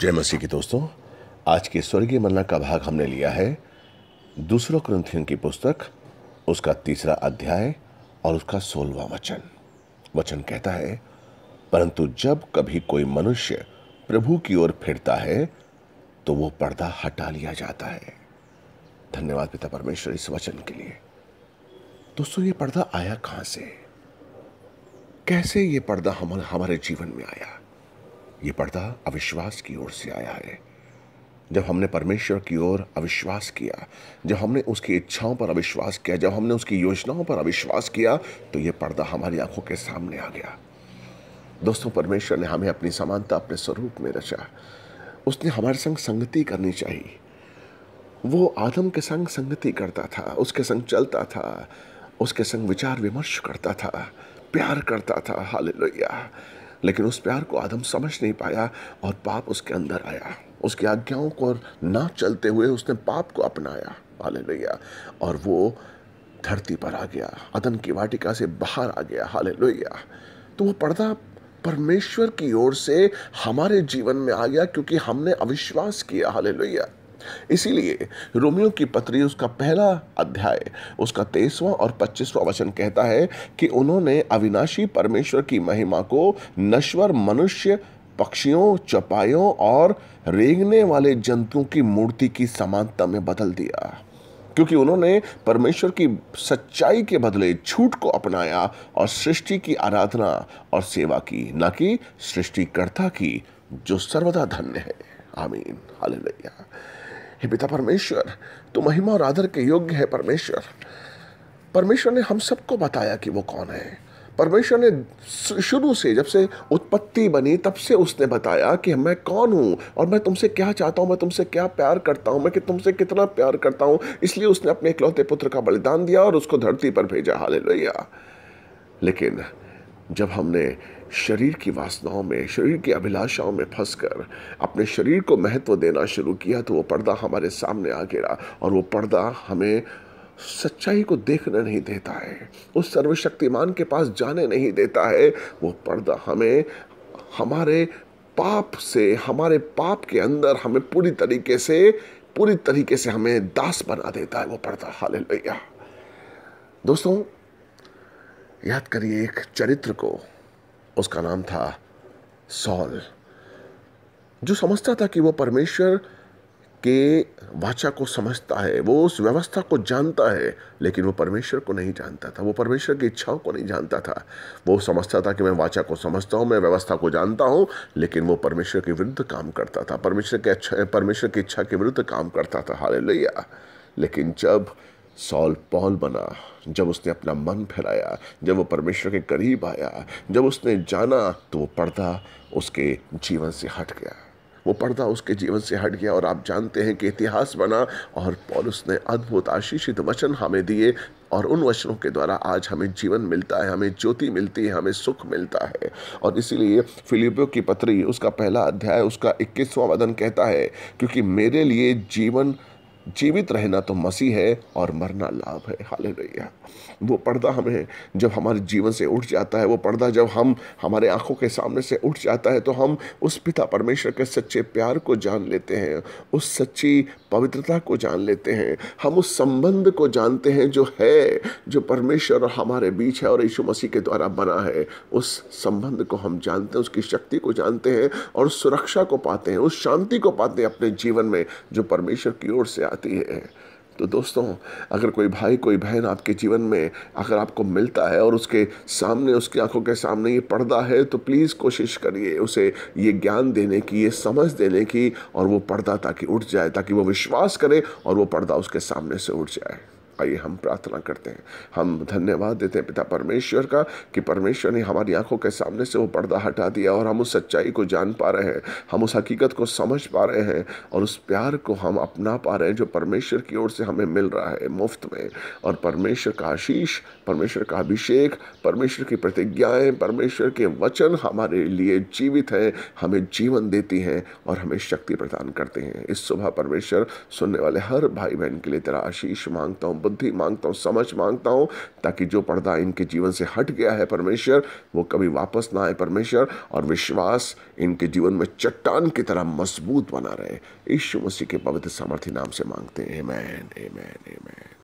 जय मसीह के दोस्तों आज के स्वर्गीय मन्ना का भाग हमने लिया है दूसरों क्रंथियन की पुस्तक उसका तीसरा अध्याय और उसका सोलवा वचन वचन कहता है परंतु जब कभी कोई मनुष्य प्रभु की ओर फिरता है तो वो पर्दा हटा लिया जाता है धन्यवाद पिता परमेश्वर इस वचन के लिए दोस्तों ये पर्दा आया कहां से कैसे ये पर्दा हम हमारे जीवन में आया ये पर्दा अविश्वास की ओर से आया है जब हमने परमेश्वर की ओर अविश्वास किया जब हमने उसकी इच्छाओं पर अविश्वास किया जब हमने उसकी योजनाओं पर अविश्वास किया तो ये पर्दा हमारी आंखों के सामने आ गया दोस्तों परमेश्वर ने हमें अपनी समानता अपने स्वरूप में रचा उसने हमारे संग संगति करनी चाहिए वो आदम के संग संगति करता था उसके संग चलता था उसके संग विचार विमर्श करता था प्यार करता था हाल लेकिन उस प्यार को आदम समझ नहीं पाया और पाप उसके अंदर आया उसकी आज्ञाओं को ना चलते हुए उसने पाप को अपनाया लोहिया और वो धरती पर आ गया अदन की वाटिका से बाहर आ गया हाले लोहिया तो वो पर्दा परमेश्वर की ओर से हमारे जीवन में आ गया क्योंकि हमने अविश्वास किया लोहिया इसीलिए रोमियो की पत्री उसका पहला अध्याय उसका तेईसवां और पच्चीसवां वचन कहता है कि उन्होंने अविनाशी परमेश्वर की महिमा को नश्वर मनुष्य पक्षियों चपायों और रेंगने वाले जंतुओं की मूर्ति की समानता में बदल दिया क्योंकि उन्होंने परमेश्वर की सच्चाई के बदले झूठ को अपनाया और सृष्टि की आराधना और सेवा की न कि सृष्टिकर्ता की जो सर्वदा धन्य है आमीन हालेलुया हे पिता परमेश्वर तो महिमा और आदर के योग्य है परमेश्वर परमेश्वर ने हम सबको बताया कि वो कौन है परमेश्वर ने शुरू से जब से उत्पत्ति बनी तब से उसने बताया कि मैं कौन हूँ और मैं तुमसे क्या चाहता हूँ मैं तुमसे क्या प्यार करता हूँ मैं कि तुमसे कितना प्यार करता हूँ इसलिए उसने अपने इकलौते पुत्र का बलिदान दिया और उसको धरती पर भेजा हाल लेकिन जब हमने शरीर की वासनाओं में शरीर की अभिलाषाओं में फंसकर अपने शरीर को महत्व देना शुरू किया तो वो पर्दा हमारे सामने आ गिरा और वो पर्दा हमें सच्चाई को देखना नहीं देता है उस सर्वशक्तिमान के पास जाने नहीं देता है वो पर्दा हमें हमारे पाप से हमारे पाप के अंदर हमें पूरी तरीके से पूरी तरीके से हमें दास बना देता है वो पर्दा हाल दोस्तों याद करिए एक चरित्र को उसका नाम था सॉल जो समझता था कि वो परमेश्वर के वाचा को समझता है वो उस व्यवस्था को जानता है लेकिन वो परमेश्वर को नहीं जानता था वो परमेश्वर की इच्छाओं को नहीं जानता था वो समझता था कि मैं वाचा को समझता हूँ मैं व्यवस्था को जानता हूँ लेकिन वो परमेश्वर के विरुद्ध काम करता था परमेश्वर के अच्छा परमेश्वर की इच्छा के विरुद्ध काम करता था हाल लेकिन जब सॉल पॉल बना जब उसने अपना मन फैलाया जब वो परमेश्वर के करीब आया जब उसने जाना तो वो पर्दा उसके जीवन से हट गया वो पर्दा उसके जीवन से हट गया और आप जानते हैं कि इतिहास बना और पॉल ने अद्भुत आशीषित वचन हमें दिए और उन वचनों के द्वारा आज हमें जीवन मिलता है हमें ज्योति मिलती है हमें सुख मिलता है और इसीलिए फिलिपियो की पत्री उसका पहला अध्याय उसका इक्कीसवां वदन कहता है क्योंकि मेरे लिए जीवन जीवित रहना तो मसीह है और मरना लाभ है हाल वो पर्दा हमें जब हमारे जीवन से उठ जाता है वो पर्दा जब हम हमारे आंखों के सामने से उठ जाता है तो हम उस पिता परमेश्वर के सच्चे प्यार को जान लेते हैं उस सच्ची पवित्रता को जान लेते हैं हम उस संबंध को जानते हैं जो है जो परमेश्वर और हमारे बीच है और यीशु मसीह के द्वारा बना है उस संबंध को हम जानते हैं उसकी शक्ति को जानते हैं और सुरक्षा को पाते हैं उस शांति को पाते हैं अपने जीवन में जो परमेश्वर की ओर से आती है तो दोस्तों अगर कोई भाई कोई बहन आपके जीवन में अगर आपको मिलता है और उसके सामने उसकी आंखों के सामने ये पर्दा है तो प्लीज़ कोशिश करिए उसे ये ज्ञान देने की ये समझ देने की और वो पर्दा ताकि उठ जाए ताकि वो विश्वास करे और वो पर्दा उसके सामने से उठ जाए आइए हम प्रार्थना करते हैं हम धन्यवाद देते हैं पिता परमेश्वर का कि परमेश्वर ने हमारी आंखों के सामने से वो पर्दा हटा दिया और हम उस सच्चाई को जान पा रहे हैं हम उस हकीकत को समझ पा रहे हैं और उस प्यार को हम अपना पा रहे हैं जो परमेश्वर की ओर से हमें मिल रहा है मुफ्त में और परमेश्वर का आशीष परमेश्वर का अभिषेक परमेश्वर की प्रतिज्ञाएं परमेश्वर के वचन हमारे लिए जीवित हैं हमें जीवन देती हैं और हमें शक्ति प्रदान करते हैं इस सुबह परमेश्वर सुनने वाले हर भाई बहन के लिए तेरा आशीष मांगता हूँ बुद्धि मांगता हूँ समझ मांगता हूँ ताकि जो पर्दा इनके जीवन से हट गया है परमेश्वर वो कभी वापस ना आए परमेश्वर और विश्वास इनके जीवन में चट्टान की तरह मजबूत बना रहे ईश्व मसीह के पवित्र सामर्थ्य नाम से मांगते हैं man a man a man